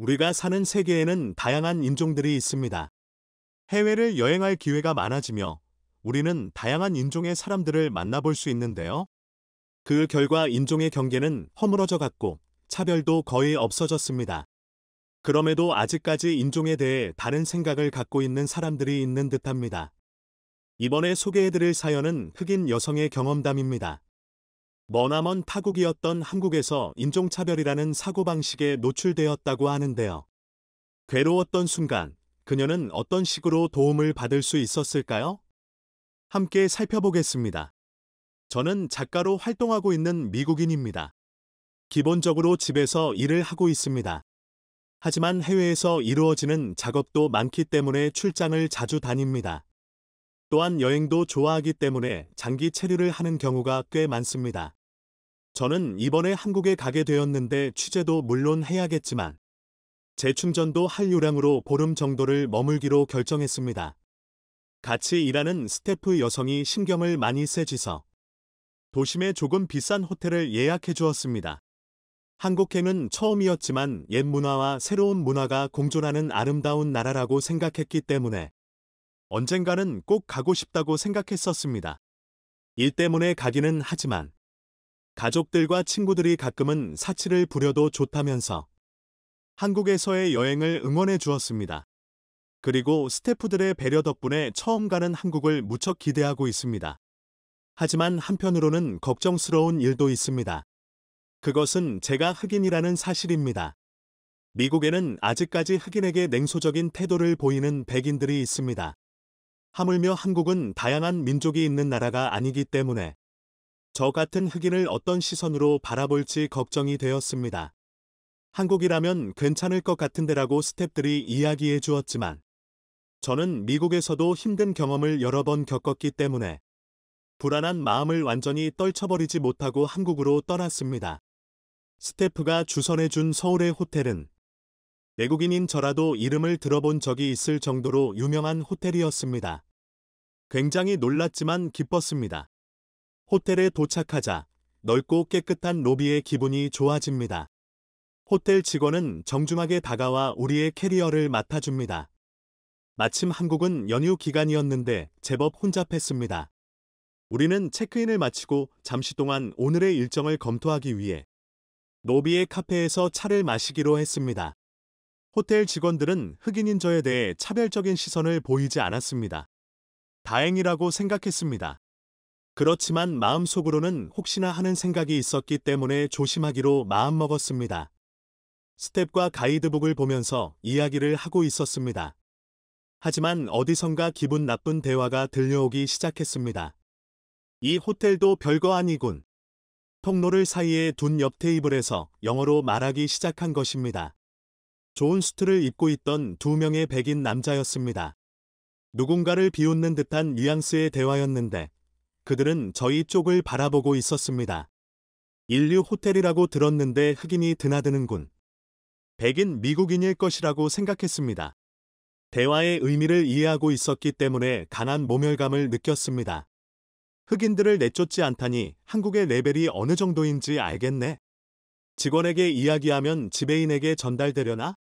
우리가 사는 세계에는 다양한 인종들이 있습니다. 해외를 여행할 기회가 많아지며 우리는 다양한 인종의 사람들을 만나볼 수 있는데요. 그 결과 인종의 경계는 허물어져 갔고 차별도 거의 없어졌습니다. 그럼에도 아직까지 인종에 대해 다른 생각을 갖고 있는 사람들이 있는 듯합니다. 이번에 소개해드릴 사연은 흑인 여성의 경험담입니다. 머나먼 타국이었던 한국에서 인종차별이라는 사고방식에 노출되었다고 하는데요. 괴로웠던 순간 그녀는 어떤 식으로 도움을 받을 수 있었을까요? 함께 살펴보겠습니다. 저는 작가로 활동하고 있는 미국인입니다. 기본적으로 집에서 일을 하고 있습니다. 하지만 해외에서 이루어지는 작업도 많기 때문에 출장을 자주 다닙니다. 또한 여행도 좋아하기 때문에 장기 체류를 하는 경우가 꽤 많습니다. 저는 이번에 한국에 가게 되었는데 취재도 물론 해야겠지만 재충전도 할 요량으로 보름 정도를 머물기로 결정했습니다. 같이 일하는 스태프 여성이 신경을 많이 쓰지서 도심에 조금 비싼 호텔을 예약해 주었습니다. 한국행은 처음이었지만 옛 문화와 새로운 문화가 공존하는 아름다운 나라라고 생각했기 때문에 언젠가는 꼭 가고 싶다고 생각했었습니다. 일 때문에 가기는 하지만 가족들과 친구들이 가끔은 사치를 부려도 좋다면서 한국에서의 여행을 응원해 주었습니다. 그리고 스태프들의 배려 덕분에 처음 가는 한국을 무척 기대하고 있습니다. 하지만 한편으로는 걱정스러운 일도 있습니다. 그것은 제가 흑인이라는 사실입니다. 미국에는 아직까지 흑인에게 냉소적인 태도를 보이는 백인들이 있습니다. 하물며 한국은 다양한 민족이 있는 나라가 아니기 때문에 저 같은 흑인을 어떤 시선으로 바라볼지 걱정이 되었습니다. 한국이라면 괜찮을 것 같은데라고 스탭들이 이야기해 주었지만 저는 미국에서도 힘든 경험을 여러 번 겪었기 때문에 불안한 마음을 완전히 떨쳐버리지 못하고 한국으로 떠났습니다. 스태프가 주선해 준 서울의 호텔은 외국인인 저라도 이름을 들어본 적이 있을 정도로 유명한 호텔이었습니다. 굉장히 놀랐지만 기뻤습니다. 호텔에 도착하자 넓고 깨끗한 로비의 기분이 좋아집니다. 호텔 직원은 정중하게 다가와 우리의 캐리어를 맡아줍니다. 마침 한국은 연휴 기간이었는데 제법 혼잡했습니다. 우리는 체크인을 마치고 잠시 동안 오늘의 일정을 검토하기 위해 노비의 카페에서 차를 마시기로 했습니다. 호텔 직원들은 흑인인 저에 대해 차별적인 시선을 보이지 않았습니다. 다행이라고 생각했습니다. 그렇지만 마음속으로는 혹시나 하는 생각이 있었기 때문에 조심하기로 마음먹었습니다. 스텝과 가이드북을 보면서 이야기를 하고 있었습니다. 하지만 어디선가 기분 나쁜 대화가 들려오기 시작했습니다. 이 호텔도 별거 아니군. 통로를 사이에 둔 옆 테이블에서 영어로 말하기 시작한 것입니다. 좋은 수트를 입고 있던 두 명의 백인 남자였습니다. 누군가를 비웃는 듯한 뉘앙스의 대화였는데 그들은 저희 쪽을 바라보고 있었습니다. 인류 호텔이라고 들었는데 흑인이 드나드는군. 백인 미국인일 것이라고 생각했습니다. 대화의 의미를 이해하고 있었기 때문에 강한 모멸감을 느꼈습니다. 흑인들을 내쫓지 않다니 한국의 레벨이 어느 정도인지 알겠네. 직원에게 이야기하면 지배인에게 전달되려나?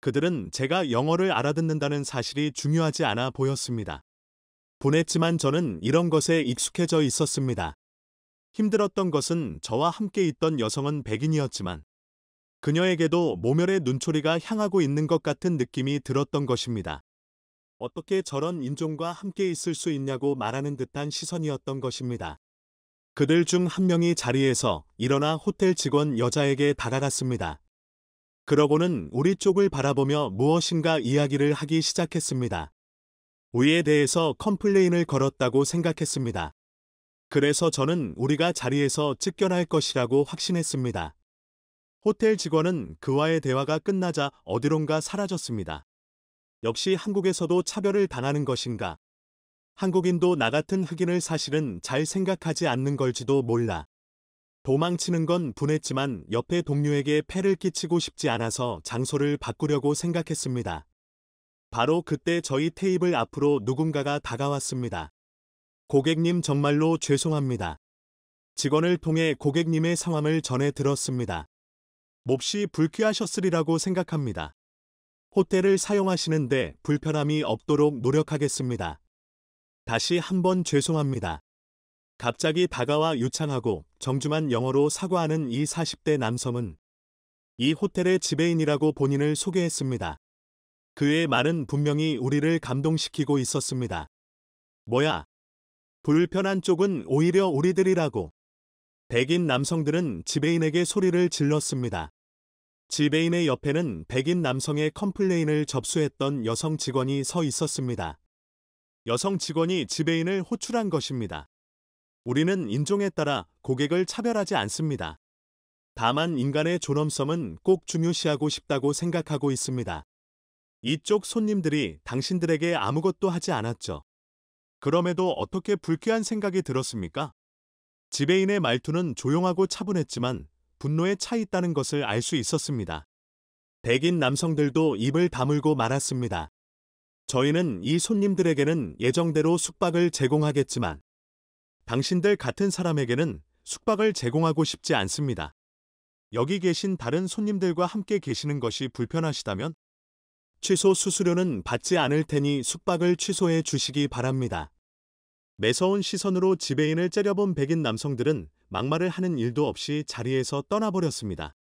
그들은 제가 영어를 알아듣는다는 사실이 중요하지 않아 보였습니다. 보냈지만 저는 이런 것에 익숙해져 있었습니다. 힘들었던 것은 저와 함께 있던 여성은 백인이었지만 그녀에게도 모멸의 눈초리가 향하고 있는 것 같은 느낌이 들었던 것입니다. 어떻게 저런 인종과 함께 있을 수 있냐고 말하는 듯한 시선이었던 것입니다. 그들 중 한 명이 자리에서 일어나 호텔 직원 여자에게 다가갔습니다. 그러고는 우리 쪽을 바라보며 무엇인가 이야기를 하기 시작했습니다. 우리에 대해서 컴플레인을 걸었다고 생각했습니다. 그래서 저는 우리가 자리에서 측겨할 것이라고 확신했습니다. 호텔 직원은 그와의 대화가 끝나자 어디론가 사라졌습니다. 역시 한국에서도 차별을 당하는 것인가? 한국인도 나 같은 흑인을 사실은 잘 생각하지 않는 걸지도 몰라. 도망치는 건 분했지만 옆에 동료에게 폐를 끼치고 싶지 않아서 장소를 바꾸려고 생각했습니다. 바로 그때 저희 테이블 앞으로 누군가가 다가왔습니다. 고객님 정말로 죄송합니다. 직원을 통해 고객님의 상황을 전해 들었습니다. 몹시 불쾌하셨으리라고 생각합니다. 호텔을 사용하시는데 불편함이 없도록 노력하겠습니다. 다시 한번 죄송합니다. 갑자기 다가와 유창하고 정중한 영어로 사과하는 이 40대 남성은 이 호텔의 지배인이라고 본인을 소개했습니다. 그의 말은 분명히 우리를 감동시키고 있었습니다. 뭐야? 불편한 쪽은 오히려 우리들이라고. 백인 남성들은 지배인에게 소리를 질렀습니다. 지배인의 옆에는 백인 남성의 컴플레인을 접수했던 여성 직원이 서 있었습니다. 여성 직원이 지배인을 호출한 것입니다. 우리는 인종에 따라 고객을 차별하지 않습니다. 다만 인간의 존엄성은 꼭 중요시하고 싶다고 생각하고 있습니다. 이쪽 손님들이 당신들에게 아무것도 하지 않았죠. 그럼에도 어떻게 불쾌한 생각이 들었습니까? 지배인의 말투는 조용하고 차분했지만 분노에 차 있다는 것을 알 수 있었습니다. 백인 남성들도 입을 다물고 말았습니다. 저희는 이 손님들에게는 예정대로 숙박을 제공하겠지만 당신들 같은 사람에게는 숙박을 제공하고 싶지 않습니다. 여기 계신 다른 손님들과 함께 계시는 것이 불편하시다면 취소 수수료는 받지 않을 테니 숙박을 취소해 주시기 바랍니다. 매서운 시선으로 지배인을 째려본 백인 남성들은 막말을 하는 일도 없이 자리에서 떠나버렸습니다.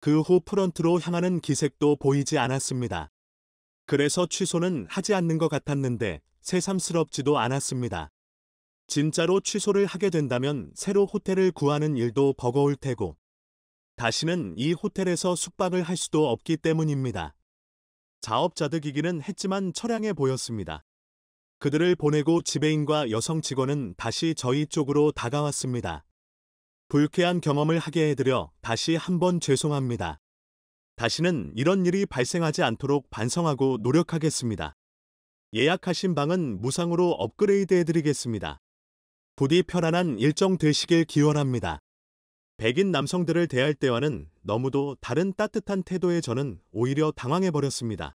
그 후 프런트로 향하는 기색도 보이지 않았습니다. 그래서 취소는 하지 않는 것 같았는데 새삼스럽지도 않았습니다. 진짜로 취소를 하게 된다면 새로 호텔을 구하는 일도 버거울 테고 다시는 이 호텔에서 숙박을 할 수도 없기 때문입니다. 자업자득이기는 했지만 철량해 보였습니다. 그들을 보내고 지배인과 여성 직원은 다시 저희 쪽으로 다가왔습니다. 불쾌한 경험을 하게 해드려 다시 한번 죄송합니다. 다시는 이런 일이 발생하지 않도록 반성하고 노력하겠습니다. 예약하신 방은 무상으로 업그레이드 해드리겠습니다. 부디 편안한 일정 되시길 기원합니다. 백인 남성들을 대할 때와는 너무도 다른 따뜻한 태도에 저는 오히려 당황해버렸습니다.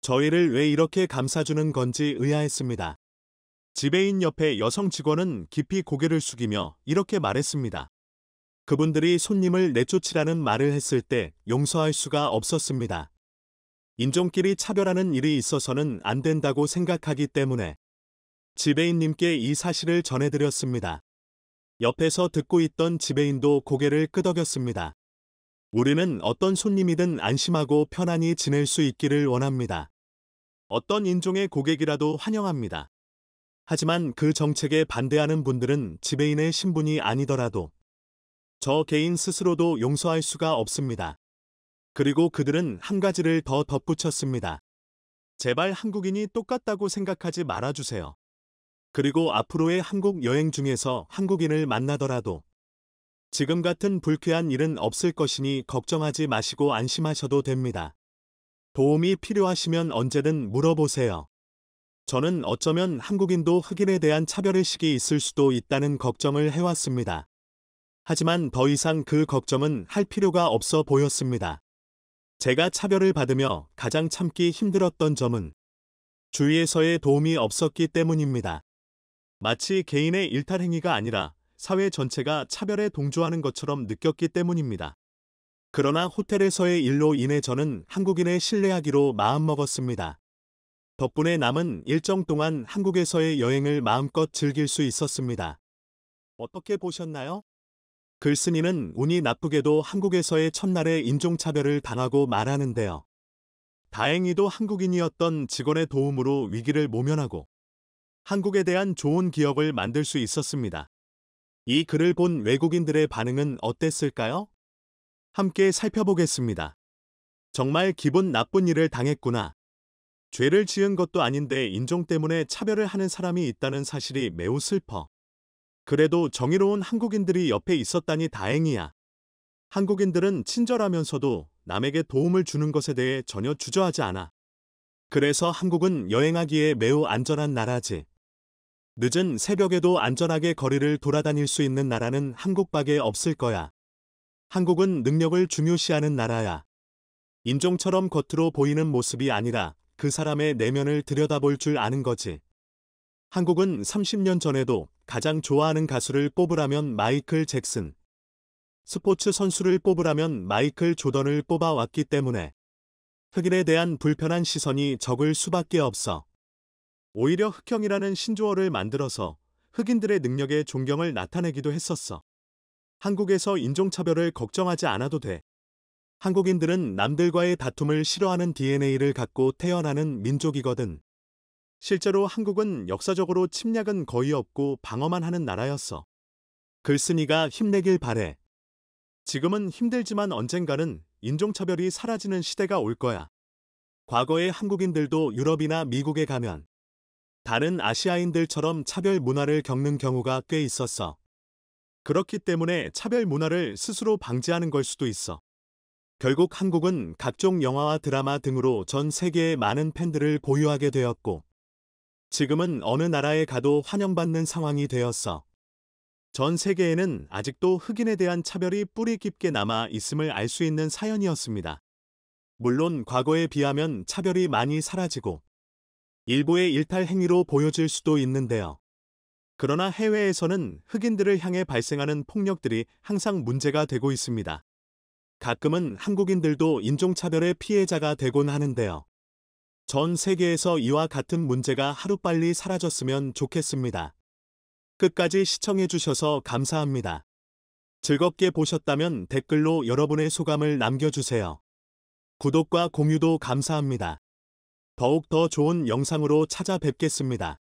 저희를 왜 이렇게 감싸주는 건지 의아했습니다. 지배인 옆에 여성 직원은 깊이 고개를 숙이며 이렇게 말했습니다. 그분들이 손님을 내쫓으라는 말을 했을 때 용서할 수가 없었습니다. 인종끼리 차별하는 일이 있어서는 안 된다고 생각하기 때문에 지배인님께 이 사실을 전해드렸습니다. 옆에서 듣고 있던 지배인도 고개를 끄덕였습니다. 우리는 어떤 손님이든 안심하고 편안히 지낼 수 있기를 원합니다. 어떤 인종의 고객이라도 환영합니다. 하지만 그 정책에 반대하는 분들은 지배인의 신분이 아니더라도 저 개인 스스로도 용서할 수가 없습니다. 그리고 그들은 한 가지를 더 덧붙였습니다. 제발 한국인이 똑같다고 생각하지 말아주세요. 그리고 앞으로의 한국 여행 중에서 한국인을 만나더라도 지금 같은 불쾌한 일은 없을 것이니 걱정하지 마시고 안심하셔도 됩니다. 도움이 필요하시면 언제든 물어보세요. 저는 어쩌면 한국인도 흑인에 대한 차별의식이 있을 수도 있다는 걱정을 해왔습니다. 하지만 더 이상 그 걱정은 할 필요가 없어 보였습니다. 제가 차별을 받으며 가장 참기 힘들었던 점은 주위에서의 도움이 없었기 때문입니다. 마치 개인의 일탈 행위가 아니라 사회 전체가 차별에 동조하는 것처럼 느꼈기 때문입니다. 그러나 호텔에서의 일로 인해 저는 한국인의 신뢰하기로 마음먹었습니다. 덕분에 남은 일정 동안 한국에서의 여행을 마음껏 즐길 수 있었습니다. 어떻게 보셨나요? 글쓴이는 운이 나쁘게도 한국에서의 첫날에 인종차별을 당하고 말하는데요. 다행히도 한국인이었던 직원의 도움으로 위기를 모면하고 한국에 대한 좋은 기억을 만들 수 있었습니다. 이 글을 본 외국인들의 반응은 어땠을까요? 함께 살펴보겠습니다. 정말 기분 나쁜 일을 당했구나. 죄를 지은 것도 아닌데 인종 때문에 차별을 하는 사람이 있다는 사실이 매우 슬퍼. 그래도 정의로운 한국인들이 옆에 있었다니 다행이야. 한국인들은 친절하면서도 남에게 도움을 주는 것에 대해 전혀 주저하지 않아. 그래서 한국은 여행하기에 매우 안전한 나라지. 늦은 새벽에도 안전하게 거리를 돌아다닐 수 있는 나라는 한국밖에 없을 거야. 한국은 능력을 중요시하는 나라야. 인종처럼 겉으로 보이는 모습이 아니라 그 사람의 내면을 들여다볼 줄 아는 거지. 한국은 30년 전에도 가장 좋아하는 가수를 뽑으라면 마이클 잭슨, 스포츠 선수를 뽑으라면 마이클 조던을 뽑아왔기 때문에 흑인에 대한 불편한 시선이 적을 수밖에 없어. 오히려 흑형이라는 신조어를 만들어서 흑인들의 능력에 존경을 나타내기도 했었어. 한국에서 인종차별을 걱정하지 않아도 돼. 한국인들은 남들과의 다툼을 싫어하는 DNA를 갖고 태어나는 민족이거든. 실제로 한국은 역사적으로 침략은 거의 없고 방어만 하는 나라였어. 글쓴이가 힘내길 바래. 지금은 힘들지만 언젠가는 인종차별이 사라지는 시대가 올 거야. 과거의 한국인들도 유럽이나 미국에 가면 다른 아시아인들처럼 차별 문화를 겪는 경우가 꽤 있었어. 그렇기 때문에 차별 문화를 스스로 방지하는 걸 수도 있어. 결국 한국은 각종 영화와 드라마 등으로 전 세계의 많은 팬들을 보유하게 되었고, 지금은 어느 나라에 가도 환영받는 상황이 되었어. 전 세계에는 아직도 흑인에 대한 차별이 뿌리 깊게 남아 있음을 알 수 있는 사연이었습니다. 물론 과거에 비하면 차별이 많이 사라지고 일부의 일탈 행위로 보여질 수도 있는데요. 그러나 해외에서는 흑인들을 향해 발생하는 폭력들이 항상 문제가 되고 있습니다. 가끔은 한국인들도 인종차별의 피해자가 되곤 하는데요. 전 세계에서 이와 같은 문제가 하루빨리 사라졌으면 좋겠습니다. 끝까지 시청해주셔서 감사합니다. 즐겁게 보셨다면 댓글로 여러분의 소감을 남겨주세요. 구독과 공유도 감사합니다. 더욱 더 좋은 영상으로 찾아뵙겠습니다.